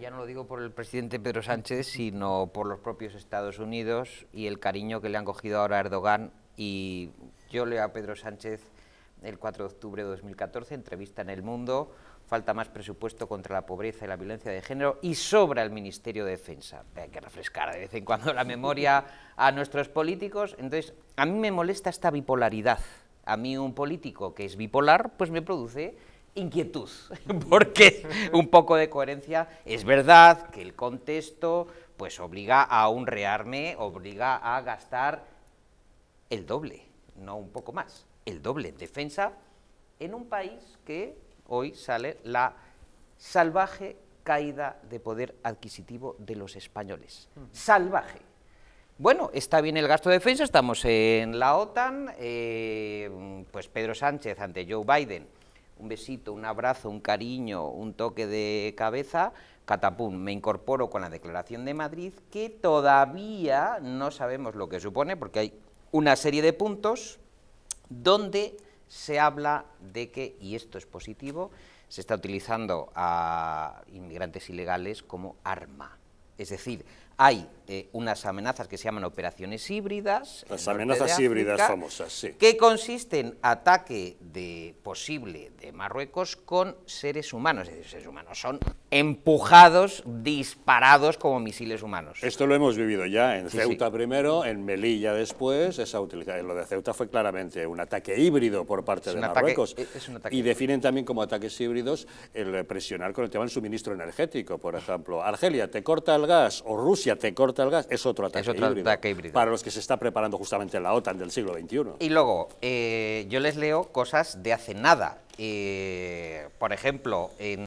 ya no lo digo por el presidente Pedro Sánchez, sino por los propios Estados Unidos y el cariño que le han cogido ahora a Erdogan. Y yo leo a Pedro Sánchez el 4 de octubre de 2014, entrevista en El Mundo, falta más presupuesto contra la pobreza y la violencia de género y sobra el Ministerio de Defensa. Hay que refrescar de vez en cuando la memoria a nuestros políticos. Entonces, a mí me molesta esta bipolaridad. A mí un político que es bipolar, pues me produce inquietud, porque un poco de coherencia es verdad que el contexto pues obliga a un rearme, obliga a gastar el doble, no un poco más, el doble en defensa en un país que hoy sale la salvaje caída de poder adquisitivo de los españoles. Salvaje. Bueno, está bien el gasto de defensa, estamos en la OTAN, eh, pues Pedro Sánchez ante Joe Biden un besito, un abrazo, un cariño, un toque de cabeza, catapum, me incorporo con la Declaración de Madrid, que todavía no sabemos lo que supone, porque hay una serie de puntos donde se habla de que, y esto es positivo, se está utilizando a inmigrantes ilegales como arma. Es decir, hay eh, unas amenazas que se llaman operaciones híbridas. Las amenazas híbridas famosas, sí. Que consisten en ataque de, posible de Marruecos con seres humanos. Es decir, seres humanos son empujados, disparados como misiles humanos. Esto lo hemos vivido ya en Ceuta primero, en Melilla después. Esa Lo de Ceuta fue claramente un ataque híbrido por parte de Marruecos. E, y definen también como ataques híbridos el presionar con el tema del suministro energético, por ejemplo. Argelia te corta el gas o Rusia te corta el gas, es otro ataque, híbrido, Para los que se está preparando justamente la OTAN del siglo XXI. Y luego, eh, yo les leo cosas de hace nada. Eh, por ejemplo, en